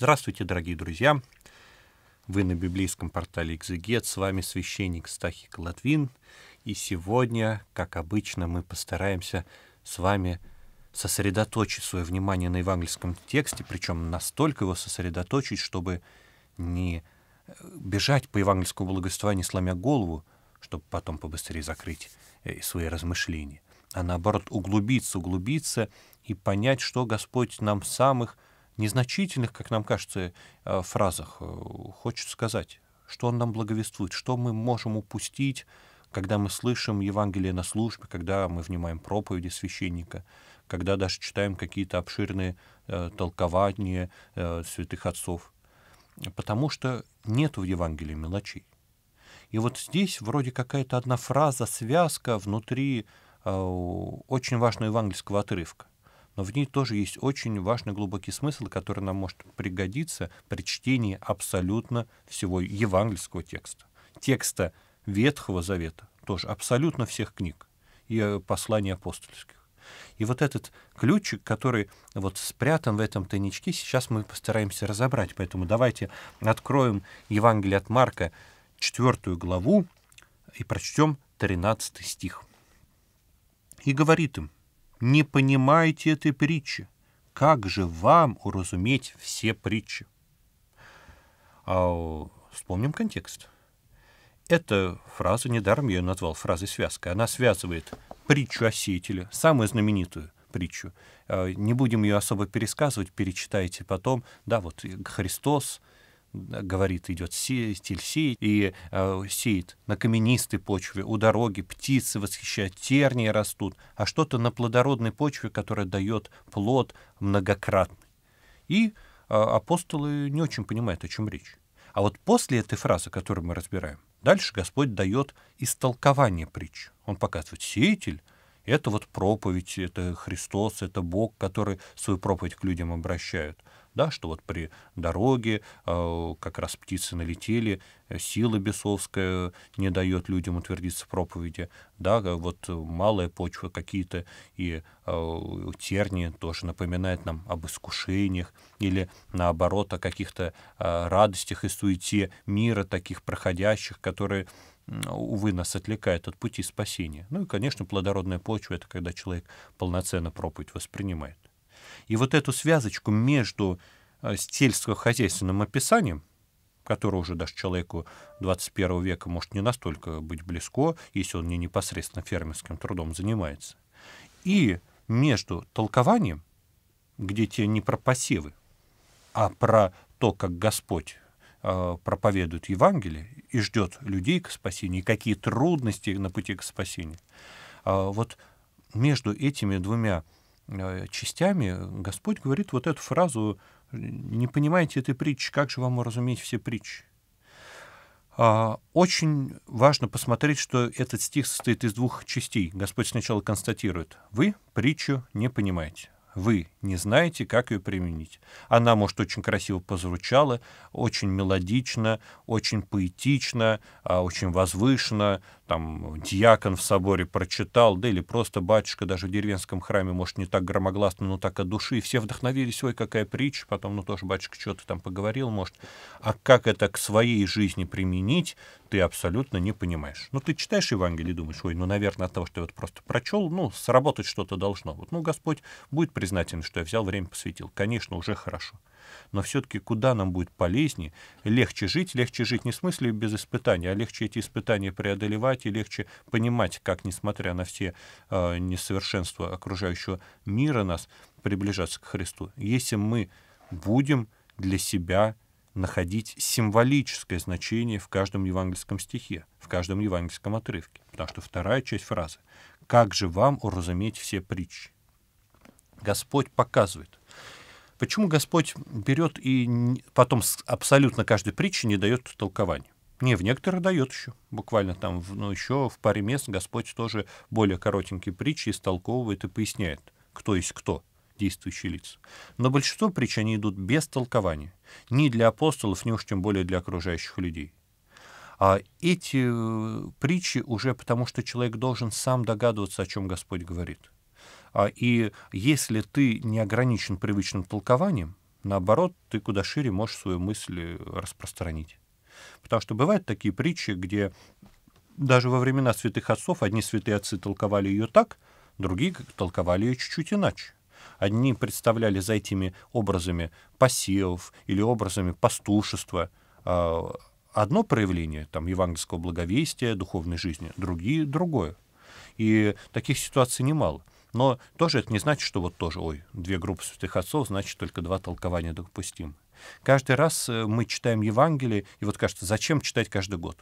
Здравствуйте, дорогие друзья! Вы на библейском портале «Экзегет», с вами священник Стахик Латвин, и сегодня, как обычно, мы постараемся с вами сосредоточить свое внимание на евангельском тексте, причем настолько его сосредоточить, чтобы не э, бежать по евангельскому благовествованию, сломя голову, чтобы потом побыстрее закрыть э, свои размышления, а наоборот углубиться, углубиться и понять, что Господь нам в самых незначительных, как нам кажется, э, фразах э, хочет сказать, что он нам благовествует, что мы можем упустить, когда мы слышим Евангелие на службе, когда мы внимаем проповеди священника, когда даже читаем какие-то обширные э, толкования э, святых отцов. Потому что нет в Евангелии мелочей. И вот здесь вроде какая-то одна фраза, связка внутри э, очень важного евангельского отрывка – но в ней тоже есть очень важный глубокий смысл, который нам может пригодиться при чтении абсолютно всего евангельского текста. Текста Ветхого Завета, тоже абсолютно всех книг и э, посланий апостольских. И вот этот ключик, который вот спрятан в этом тайничке, сейчас мы постараемся разобрать. Поэтому давайте откроем Евангелие от Марка, четвертую главу, и прочтем 13 стих. «И говорит им, не понимаете этой притчи. Как же вам уразуметь все притчи? А вспомним контекст. Эта фраза, недаром я ее назвал фразой связкой. Она связывает притчу о сеятеле, самую знаменитую притчу. А, не будем ее особо пересказывать, перечитайте потом. Да, вот Христос, говорит, идет стиль сеять, и э, сеет на каменистой почве, у дороги птицы восхищают, тернии растут, а что-то на плодородной почве, которая дает плод многократный. И э, апостолы не очень понимают, о чем речь. А вот после этой фразы, которую мы разбираем, дальше Господь дает истолкование притч. Он показывает, сеятель — это вот проповедь, это Христос, это Бог, который свою проповедь к людям обращает. Да, что вот при дороге э, как раз птицы налетели, сила бесовская не дает людям утвердиться в проповеди, да, а вот малая почва какие-то и э, тернии тоже напоминает нам об искушениях или наоборот о каких-то э, радостях и суете мира таких проходящих, которые увы, нас отвлекает от пути спасения. Ну и, конечно, плодородная почва — это когда человек полноценно проповедь воспринимает. И вот эту связочку между э, сельскохозяйственным описанием, которое уже даже человеку 21 века может не настолько быть близко, если он не непосредственно фермерским трудом занимается, и между толкованием, где те не про посевы, а про то, как Господь Э, проповедует Евангелие и ждет людей к спасению, и какие трудности на пути к спасению. А вот между этими двумя э, частями Господь говорит вот эту фразу «Не понимаете этой притчи, как же вам уразуметь все притчи?» а, Очень важно посмотреть, что этот стих состоит из двух частей. Господь сначала констатирует «Вы притчу не понимаете» вы не знаете, как ее применить. Она, может, очень красиво позвучала, очень мелодично, очень поэтично, а, очень возвышенно, там, диакон в соборе прочитал, да или просто батюшка даже в деревенском храме, может, не так громогласно, но так от души, и все вдохновились, ой, какая притча, потом, ну, тоже батюшка что-то там поговорил, может. А как это к своей жизни применить, ты абсолютно не понимаешь. Ну, ты читаешь Евангелие и думаешь, ой, ну, наверное, от того, что я вот просто прочел, ну, сработать что-то должно. Вот, ну, Господь будет признателен, что я взял время посвятил. Конечно, уже хорошо. Но все-таки куда нам будет полезнее, легче жить, легче жить не в смысле без испытаний, а легче эти испытания преодолевать и легче понимать, как, несмотря на все э, несовершенства окружающего мира нас, приближаться к Христу. Если мы будем для себя находить символическое значение в каждом евангельском стихе, в каждом евангельском отрывке. Потому что вторая часть фразы «Как же вам уразуметь все притчи?» Господь показывает. Почему Господь берет и потом абсолютно каждой притчи не дает толкования? Не, в некоторых дает еще. Буквально там, ну, еще в паре мест Господь тоже более коротенькие притчи истолковывает и поясняет, кто есть кто, действующие лица. Но большинство притч, они идут без толкования. Ни для апостолов, ни уж тем более для окружающих людей. А эти э, притчи уже потому, что человек должен сам догадываться, о чем Господь говорит. А, и если ты не ограничен привычным толкованием, наоборот, ты куда шире можешь свою мысль распространить. Потому что бывают такие притчи, где даже во времена святых отцов одни святые отцы толковали ее так, другие толковали ее чуть-чуть иначе. Одни представляли за этими образами посевов или образами пастушества а, одно проявление там, евангельского благовестия, духовной жизни, другие — другое. И таких ситуаций немало. Но тоже это не значит, что вот тоже, ой, две группы святых отцов, значит, только два толкования допустим Каждый раз э, мы читаем Евангелие, и вот кажется, зачем читать каждый год?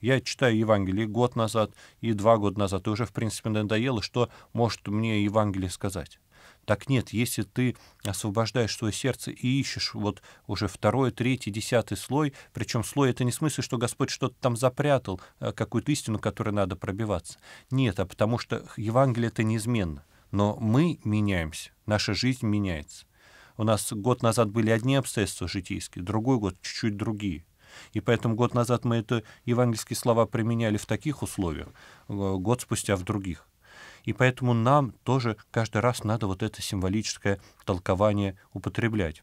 Я читаю Евангелие год назад и два года назад, и уже, в принципе, надоело, что может мне Евангелие сказать. Так нет, если ты освобождаешь свое сердце и ищешь вот уже второй, третий, десятый слой, причем слой — это не смысл, что Господь что-то там запрятал, э, какую-то истину, которой надо пробиваться. Нет, а потому что Евангелие — это неизменно. Но мы меняемся, наша жизнь меняется. У нас год назад были одни обстоятельства житейские, другой год чуть-чуть другие. И поэтому год назад мы это евангельские слова применяли в таких условиях, э, год спустя в других. И поэтому нам тоже каждый раз надо вот это символическое толкование употреблять.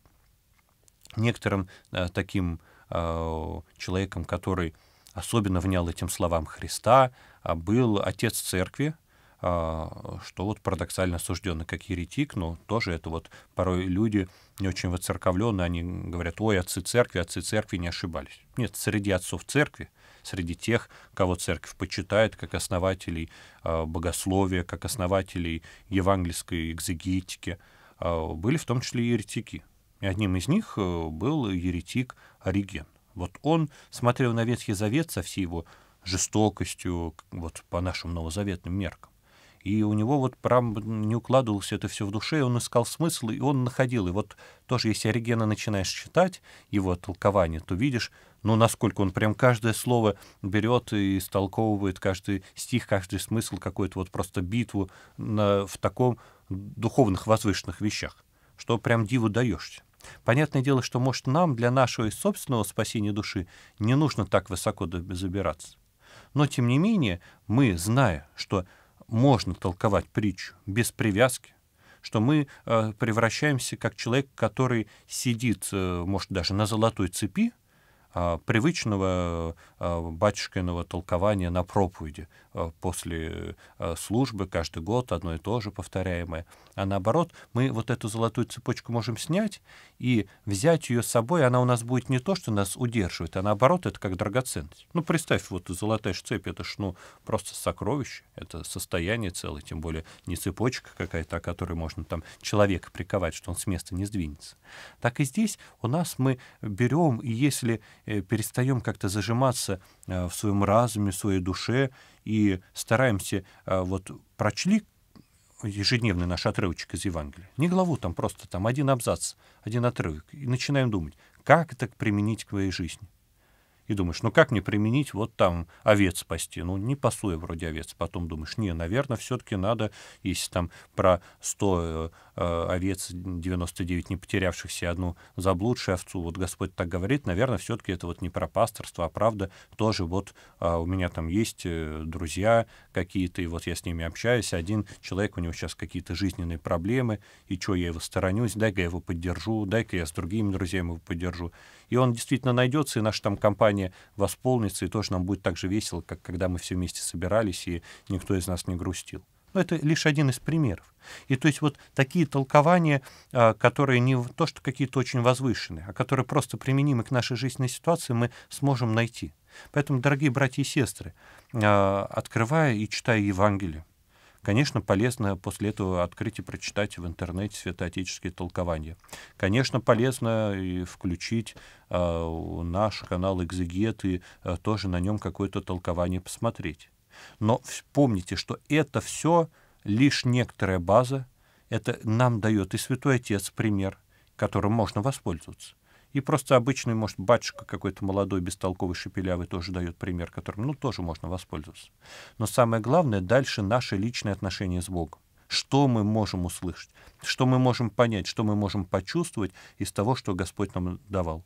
Некоторым э, таким э, человеком, который особенно внял этим словам Христа, а был отец церкви, э, что вот парадоксально осужденный как еретик, но тоже это вот порой люди не очень воцерковленные, они говорят, ой, отцы церкви, отцы церкви не ошибались. Нет, среди отцов церкви, среди тех, кого церковь почитает как основателей э, богословия, как основателей евангельской экзегетики, э, были в том числе и еретики. И одним из них э, был еретик Ориген. Вот он смотрел на Ветхий Завет со всей его жестокостью, вот по нашим новозаветным меркам. И у него вот прям не укладывалось это все в душе, и он искал смысл, и он находил. И вот тоже, если Оригена начинаешь читать, его толкование, то видишь, ну, насколько он прям каждое слово берет и истолковывает, каждый стих, каждый смысл, какую-то вот просто битву на, в таком духовных возвышенных вещах, что прям диву даешься. Понятное дело, что, может, нам для нашего собственного спасения души не нужно так высоко забираться. Но, тем не менее, мы, зная, что можно толковать притчу без привязки, что мы э, превращаемся как человек, который сидит, э, может, даже на золотой цепи, а, привычного а, батюшкиного толкования на проповеди а, после службы каждый год одно и то же повторяемое. А наоборот, мы вот эту золотую цепочку можем снять и взять ее с собой, она у нас будет не то, что нас удерживает, а наоборот, это как драгоценность. Ну, представь, вот золотая цепь, это ж, ну, просто сокровище, это состояние целое, тем более не цепочка какая-то, о которой можно там человека приковать, что он с места не сдвинется. Так и здесь у нас мы берем, и если Э, перестаем как-то зажиматься э, в своем разуме, в своей душе и стараемся, э, вот прочли ежедневный наш отрывочек из Евангелия, не главу, там просто там один абзац, один отрывок, и начинаем думать, как это применить к твоей жизни и думаешь, ну как мне применить вот там овец спасти? Ну, не пасу я вроде овец. Потом думаешь, не, наверное, все-таки надо, если там про 100 э, э, овец, 99 не потерявшихся, одну заблудшую овцу, вот Господь так говорит, наверное, все-таки это вот не про пасторство, а правда тоже вот э, у меня там есть э, друзья какие-то, и вот я с ними общаюсь, один человек, у него сейчас какие-то жизненные проблемы, и что, я его сторонюсь, дай-ка я его поддержу, дай-ка я с другими друзьями его поддержу. И он действительно найдется, и наша там компания желание восполнится, и тоже нам будет так же весело, как когда мы все вместе собирались, и никто из нас не грустил. Но это лишь один из примеров. И то есть вот такие толкования, а, которые не то, что какие-то очень возвышенные, а которые просто применимы к нашей жизненной ситуации, мы сможем найти. Поэтому, дорогие братья и сестры, а, открывая и читая Евангелие, Конечно, полезно после этого открыть и прочитать в интернете святоотеческие толкования. Конечно, полезно и включить э, наш канал «Экзегет» и э, тоже на нем какое-то толкование посмотреть. Но помните, что это все лишь некоторая база, это нам дает и Святой Отец пример, которым можно воспользоваться. И просто обычный, может, батюшка какой-то молодой, бестолковый, шепелявый тоже дает пример, которым, ну, тоже можно воспользоваться. Но самое главное, дальше наши личные отношения с Богом. Что мы можем услышать, что мы можем понять, что мы можем почувствовать из того, что Господь нам давал.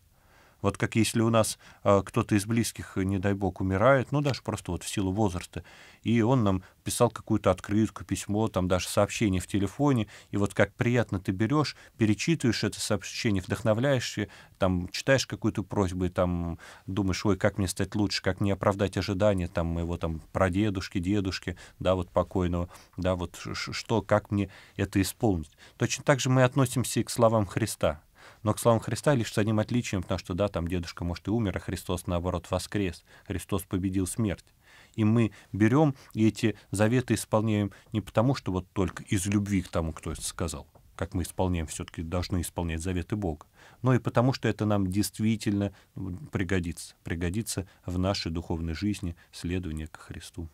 Вот как если у нас э, кто-то из близких, не дай бог, умирает, ну даже просто вот в силу возраста, и он нам писал какую-то открытку, письмо, там даже сообщение в телефоне, и вот как приятно ты берешь, перечитываешь это сообщение, вдохновляешься, там читаешь какую-то просьбу, и там думаешь, ой, как мне стать лучше, как не оправдать ожидания там моего там прадедушки, дедушки, да, вот покойного, да, вот что, как мне это исполнить. Точно так же мы относимся и к словам Христа. Но к словам Христа лишь с одним отличием, потому что, да, там дедушка, может, и умер, а Христос, наоборот, воскрес. Христос победил смерть. И мы берем и эти заветы исполняем не потому, что вот только из любви к тому, кто это сказал, как мы исполняем, все-таки должны исполнять заветы Бога, но и потому, что это нам действительно пригодится, пригодится в нашей духовной жизни следование к Христу.